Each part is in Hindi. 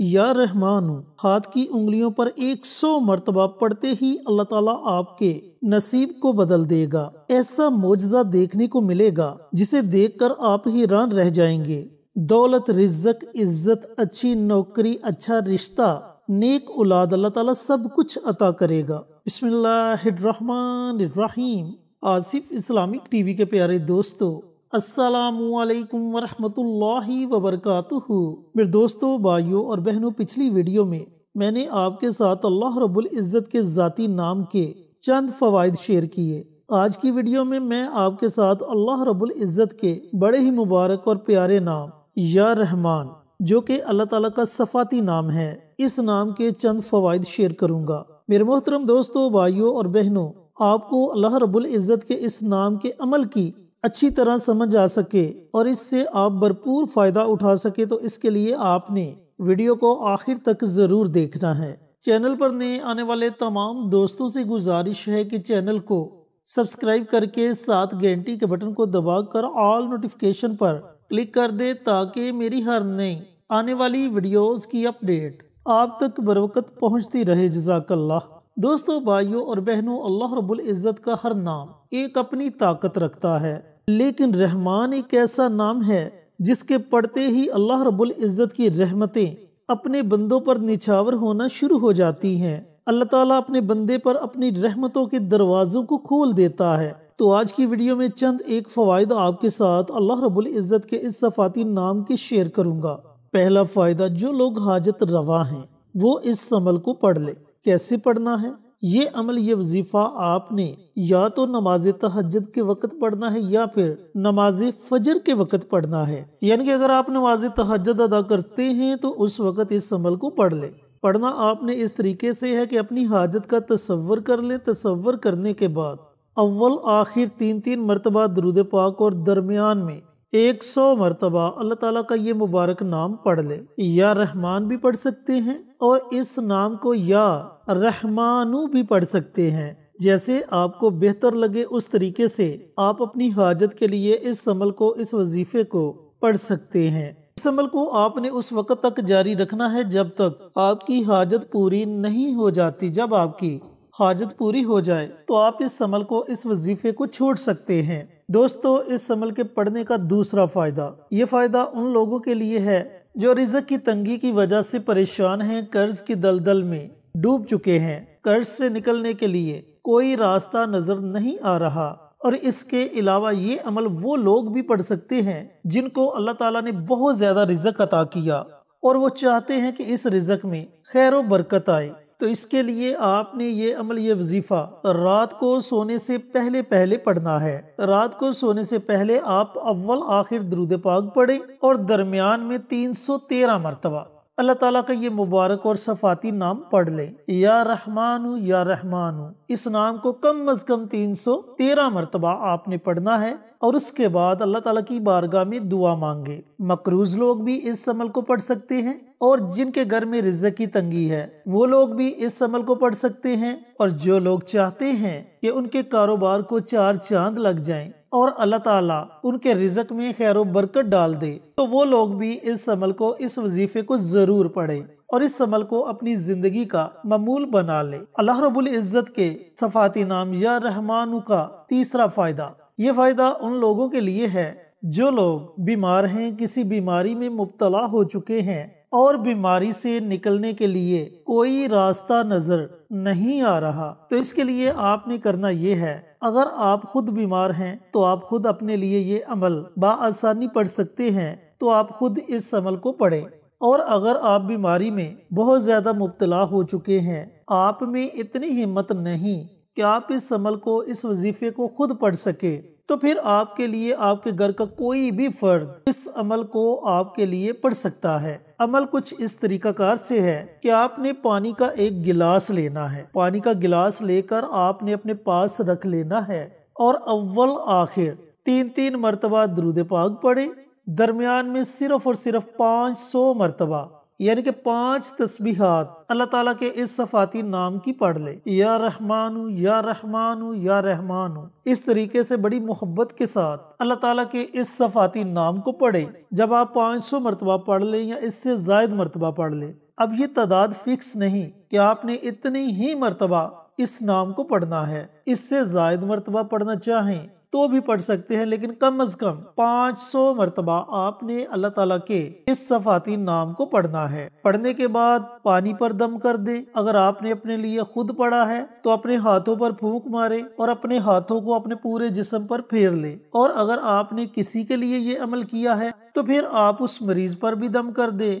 या रहमान हाथ की उंगलियों पर एक सौ मरतबा पढ़ते ही अल्लाह ताला आपके नसीब को बदल देगा ऐसा मुआजा देखने को मिलेगा जिसे देखकर आप रान रह जाएंगे दौलत रिज्जत इज्जत अच्छी नौकरी अच्छा रिश्ता नेक औलाद अल्लाह ताला सब कुछ अता करेगा बिस्मिल्लाहिर्रहमानिर्रहीम आसिफ इस्लामिक टीवी के प्यारे दोस्तों असलकम वरहमतुल्लाहि वबरकातुहु मेरे दोस्तों भाइयों और बहनों पिछली वीडियो में मैंने आपके साथ अल्लाह रब्बुल के ज़ाती नाम के चंद फ़वाद शेयर किए आज की वीडियो में मैं आपके साथ अल्लाह रब्बुल के बड़े ही मुबारक और प्यारे नाम या रहमान जो कि अल्लाह ताला का सफ़ाती नाम है इस नाम के चंद फ़वाद शेयर करूँगा मेरे मोहतरम दोस्तों भाइयों और बहनों आपको अल्लाह रबुल्ज़त के इस नाम के अमल की अच्छी तरह समझ आ सके और इससे आप भरपूर फायदा उठा सके तो इसके लिए आपने वीडियो को आखिर तक जरूर देखना है चैनल पर नए आने वाले तमाम दोस्तों से गुजारिश है कि चैनल को सब्सक्राइब करके साथ घंटी के बटन को दबाकर ऑल नोटिफिकेशन पर क्लिक कर दे ताकि मेरी हर नई आने वाली वीडियोस की अपडेट आप तक बरवकत पहुंचती रहे जजाकल्ला दोस्तों भाइयों और बहनों अल्लाह रब्बुल इज़्ज़त का हर नाम एक अपनी ताकत रखता है लेकिन रहमान एक ऐसा नाम है जिसके पढ़ते ही अल्लाह रब्बुल इज़्ज़त की रहमतें अपने बंदों पर निछावर होना शुरू हो जाती हैं अल्लाह ताला अपने बंदे पर अपनी रहमतों के दरवाजों को खोल देता है तो आज की वीडियो में चंद एक फ़वाद आपके साथ अल्लाह रबुल इज़्ज़त के इस सफाती नाम के शेयर करूंगा पहला फ़ायदा जो लोग हाजत रवा हैं वो इस समल को पढ़ लें कैसे पढ़ना है ये अमल ये वजीफा आपने या तो नमाज तहजद के वक़्त पढ़ना है या फिर नमाज फजर के वक़्त पढ़ना है यानी कि अगर आप नमाज तहजद अदा करते हैं तो उस वक़्त इस अमल को पढ़ लें पढ़ना आपने इस तरीके से है कि अपनी हाजत का तस्वर कर लें तस्वर करने के बाद अव्वल आखिर तीन तीन मरतबा दरुद पाक और दरमियान में एक सौ मरतबा अल्लाह ताला का ये मुबारक नाम पढ़ ले या रहमान भी पढ़ सकते हैं और इस नाम को या रहमानु भी पढ़ सकते हैं जैसे आपको बेहतर लगे उस तरीके से आप अपनी हाजत के लिए इस अमल को इस वजीफे को पढ़ सकते हैं इस अमल को आपने उस वक़्त तक जारी रखना है जब तक आपकी हाजत पूरी नहीं हो जाती जब आपकी हाजत पूरी हो जाए तो आप इस अमल को इस वजीफे को छोड़ सकते हैं दोस्तों इस अमल के पढ़ने का दूसरा फायदा ये फायदा उन लोगों के लिए है जो रिजक की तंगी की वजह से परेशान हैं कर्ज की दलदल में डूब चुके हैं कर्ज से निकलने के लिए कोई रास्ता नजर नहीं आ रहा और इसके अलावा ये अमल वो लोग भी पढ़ सकते हैं जिनको अल्लाह ताला ने बहुत ज्यादा रिजक अता किया और वो चाहते हैं कि इस रिजक में खैर बरकत आए तो इसके लिए आपने ये अमल ये वजीफ़ा रात को सोने से पहले पहले पढ़ना है रात को सोने से पहले आप अव्वल आखिर दरूद पाक पढ़ें और दरमियान में तीन सौ तेरह मरतबा अल्लाह ताला का ये मुबारक और सफाती नाम पढ़ लें या रहमानु या रहमानु इस नाम को कम अज कम तीन सौ तेरह मरतबा आपने पढ़ना है और उसके बाद अल्लाह ताला की बारगाह में दुआ मांगे मकरूज लोग भी इस अमल को पढ़ सकते हैं और जिनके घर में रिज की तंगी है वो लोग भी इस अमल को पढ़ सकते हैं और जो लोग चाहते हैं कि उनके कारोबार को चार चांद लग जाएं और अल्लाह ताला उनके रिजक में खैर बरकत डाल दे तो वो लोग भी इस अमल को इस वजीफे को जरूर पढ़े और इस अमल को अपनी जिंदगी का ममूल बना ले अल्लाह रबुल इज़्ज़त के सफाती नाम या रहमानु का तीसरा फायदा ये फायदा उन लोगों के लिए है जो लोग बीमार हैं किसी बीमारी में मुबतला हो चुके हैं और बीमारी से निकलने के लिए कोई रास्ता नजर नहीं आ रहा तो इसके लिए आपने करना यह है अगर आप खुद बीमार हैं तो आप खुद अपने लिए ये अमल बासानी पढ़ सकते हैं तो आप खुद इस अमल को पढ़ें और अगर आप बीमारी में बहुत ज़्यादा मुबतला हो चुके हैं आप में इतनी हिम्मत नहीं कि आप इस अमल को इस वजीफे को खुद पढ़ सके तो फिर आपके लिए आपके घर का कोई भी फर्द इस अमल को आपके लिए पढ़ सकता है अमल कुछ इस तरीकाकार से है कि आपने पानी का एक गिलास लेना है पानी का गिलास लेकर आपने अपने पास रख लेना है और अव्वल आखिर तीन तीन मरतबा दरूद पाक पड़े दरमियान में सिर्फ और सिर्फ पाँच सौ मरतबा यानी कि पांच तस्बीहात अल्लाह ताला के इस सफाती नाम की पढ़ ले या रहमानु या रहमानु या रहमानु इस तरीके से बड़ी मोहब्बत के साथ अल्लाह ताला के इस सफाती नाम को पढ़े जब आप 500 मरतबा पढ़ लें या इससे जायद मरतबा पढ़ लें अब ये तादाद फिक्स नहीं कि आपने इतनी ही मरतबा इस नाम को पढ़ना है इससे जायद मरतबा पढ़ना चाहें तो भी पढ़ सकते हैं लेकिन कम अज कम पाँच सौ मरतबा आपने अल्लाह तला के इस सफाती नाम को पढ़ना है पढ़ने के बाद पानी पर दम कर दे अगर आपने अपने लिए खुद पढ़ा है तो अपने हाथों पर फूक मारे और अपने हाथों को अपने पूरे जिसम पर फेर ले और अगर आपने किसी के लिए ये अमल किया है तो फिर आप उस मरीज पर भी दम कर दे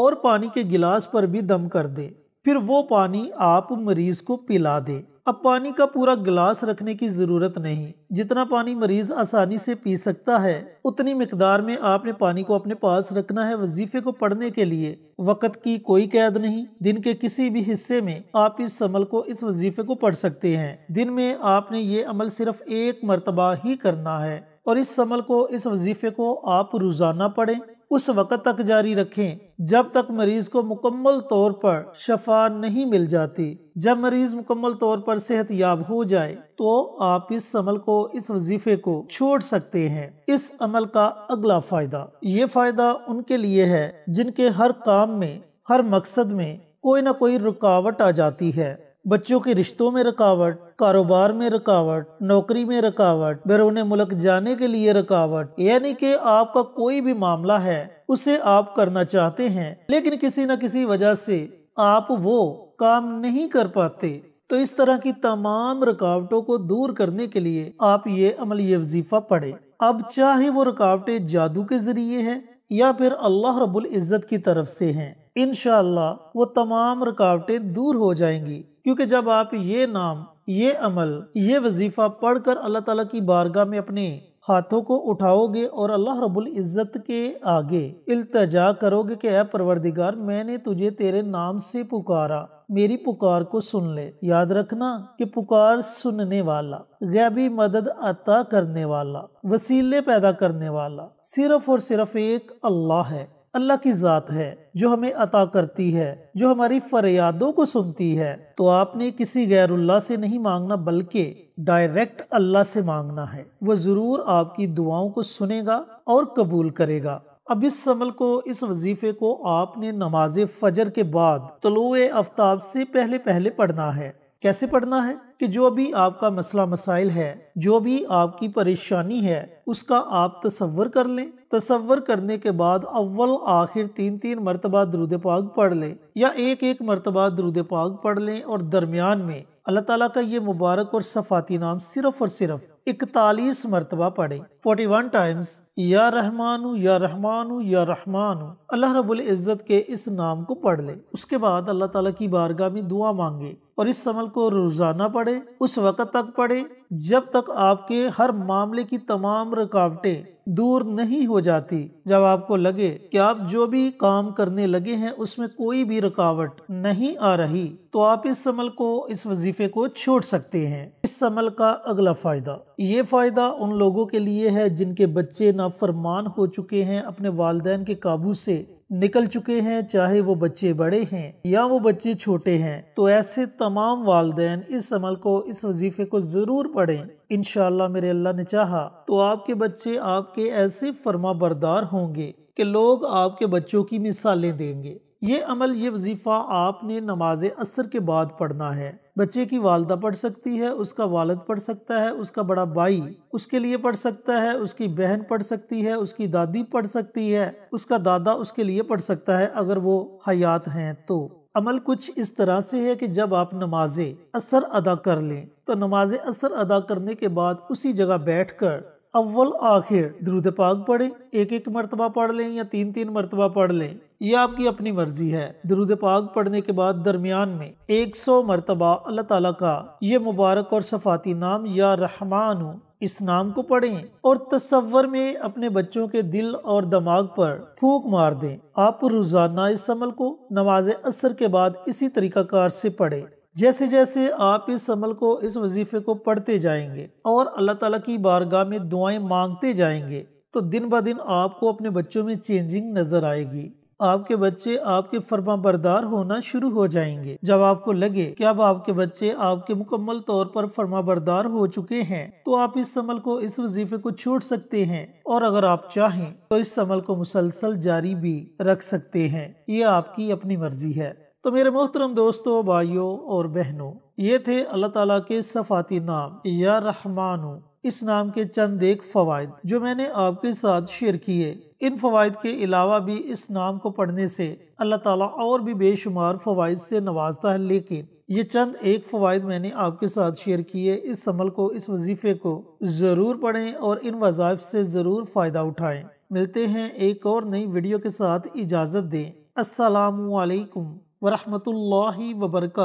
और पानी के गिलास पर भी दम कर दे फिर वो पानी आप मरीज को पिला दे अब पानी का पूरा गिलास रखने की ज़रूरत नहीं जितना पानी मरीज आसानी से पी सकता है उतनी मकदार में आपने पानी को अपने पास रखना है वजीफे को पढ़ने के लिए वक़्त की कोई कैद नहीं दिन के किसी भी हिस्से में आप इस अमल को इस वजीफे को पढ़ सकते हैं दिन में आपने ये अमल सिर्फ एक मरतबा ही करना है और इस अमल को इस वजीफे को आप रोज़ाना पढ़ें उस वक़्त तक जारी रखें जब तक मरीज को मुकम्मल तौर पर शफा नहीं मिल जाती जब मरीज मुकम्मल तौर पर सेहत याब हो जाए तो आप इस अमल को इस वजीफे को छोड़ सकते हैं इस अमल का अगला फायदा ये फायदा उनके लिए है जिनके हर काम में हर मकसद में कोई ना कोई रुकावट आ जाती है बच्चों के रिश्तों में रुकावट कारोबार में रुकावट नौकरी में रुकावट बैरून मुल्क जाने के लिए रुकावट यानी कि आपका कोई भी मामला है उसे आप करना चाहते हैं लेकिन किसी न किसी वजह से आप वो काम नहीं कर पाते तो इस तरह की तमाम रुकावटों को दूर करने के लिए आप ये ये वजीफा पढ़े अब चाहे वो रुकावटें जादू के जरिए है या फिर अल्लाह रबुल्ज़त इज़्ज़त की तरफ से हैं इनशाला वो तमाम रुकावटें दूर हो जाएंगी क्योंकि जब आप ये नाम ये अमल ये वजीफा पढ़कर अल्लाह ताला की बारगाह में अपने हाथों को उठाओगे और अल्लाह रब्बुल इज़्ज़त के आगे इल्तजा करोगे कि ए परवरदिगार मैंने तुझे तेरे नाम से पुकारा मेरी पुकार को सुन ले याद रखना कि पुकार सुनने वाला गैबी मदद अता करने वाला वसीले पैदा करने वाला सिर्फ और सिर्फ एक अल्लाह है अल्लाह की ज़ात है जो हमें अता करती है जो हमारी फरियादों को सुनती है तो आपने किसी गैरुल्ला से नहीं मांगना बल्कि डायरेक्ट अल्लाह से मांगना है वह ज़रूर आपकी दुआओं को सुनेगा और कबूल करेगा अब इस समल को इस वजीफे को आपने नमाज फजर के बाद तलो आफ्ताब से पहले पहले पढ़ना है कैसे पढ़ना है कि जो भी आपका मसला मसाइल है जो भी आपकी परेशानी है उसका आप तस्वर कर लें तस्वर करने के बाद अव्वल आखिर तीन तीन मरतबा दरुद पाग पढ़ लें या एक एक मरतबा दरुद पाग पढ़ लें और दरमियान में अल्लाह ताला का ये मुबारक और सफ़ाती नाम सिर्फ़ और सिर्फ़ इकतालीस मरतबा पढ़े फोर्टी वन टाइम्स या रहमानु या रहमानु या रहमानु अल्लाह रबुल इज़्ज़त के इस नाम को पढ़ ले उसके बाद अल्लाह ताला की बारगाह में दुआ मांगे और इस अमल को रोजाना पढ़े उस वक़्त तक पढ़े जब तक आपके हर मामले की तमाम रुकावटें दूर नहीं हो जाती जब आपको लगे कि आप जो भी काम करने लगे हैं उसमें कोई भी रुकावट नहीं आ रही तो आप इस अमल को इस वजीफे को छोड़ सकते हैं इस अमल का अगला फायदा ये फ़ायदा उन लोगों के लिए है जिनके बच्चे नाफरमान हो चुके हैं अपने वालदेन के काबू से निकल चुके हैं चाहे वो बच्चे बड़े हैं या वो बच्चे छोटे हैं तो ऐसे तमाम वालदेन इस अमल को इस वजीफे को ज़रूर पढ़ें इन मेरे अल्लाह ने चाहा तो आपके बच्चे आपके ऐसे फर्मा बरदार होंगे कि लोग आपके बच्चों की मिसालें देंगे ये अमल ये वजीफ़ा आपने नमाज असर के बाद पढ़ना है बच्चे की वालदा पढ़ सकती है उसका वालद पढ़ सकता है उसका बड़ा भाई उसके लिए पढ़ सकता है उसकी बहन पढ़ सकती है उसकी दादी पढ़ सकती है उसका दादा उसके लिए पढ़ सकता है अगर वो हयात हैं तो अमल कुछ इस तरह से है कि जब आप नमाजे असर अदा कर लें तो नमाज असर अदा करने के बाद उसी जगह बैठकर अव्वल आखिर द्रुद पाक पढ़े एक एक मरतबा पढ़ लें या तीन तीन मरतबा पढ़ लें यह आपकी अपनी मर्जी है द्रुद पाक पढ़ने के बाद दरमियान में एक सौ मरतबा अल्लाह तला का ये मुबारक और सफाती नाम या रहमान हूँ इस नाम को पढ़ें और तस्वर में अपने बच्चों के दिल और दिमाग पर फूक मार दें आप रोजाना इस अमल को नमाज असर के बाद इसी तरीका कार से पढ़ें जैसे जैसे आप इस अमल को इस वजीफे को पढ़ते जाएंगे और अल्लाह ताला की बारगाह में दुआएं मांगते जाएंगे तो दिन ब दिन आपको अपने बच्चों में चेंजिंग नजर आएगी आपके बच्चे आपके फर्मा बरदार होना शुरू हो जाएंगे जब आपको लगे कि अब आपके बच्चे आपके मुकम्मल तौर पर फर्मा बरदार हो चुके हैं तो आप इस अमल को इस वजीफे को छोड़ सकते हैं और अगर आप चाहें तो इस अमल को मुसलसल जारी भी रख सकते हैं ये आपकी अपनी मर्जी है तो मेरे मोहतरम दोस्तों भाइयों और बहनों ये थे अल्लाह ताला के सफाती नाम या रहमानु इस नाम के चंद एक फवायद जो मैंने आपके साथ शेयर किए इन फवायद के अलावा भी इस नाम को पढ़ने से अल्लाह ताला और भी बेशुमार फवायद से नवाजता है लेकिन ये चंद एक फवायद मैंने आपके साथ शेयर किए इस अमल को इस वजीफे को ज़रूर पढ़ें और इन वज़ाइफ से ज़रूर फ़ायदा उठाएं मिलते हैं एक और नई वीडियो के साथ इजाज़त दें असलकम वरहमतुल्लाहि वबरक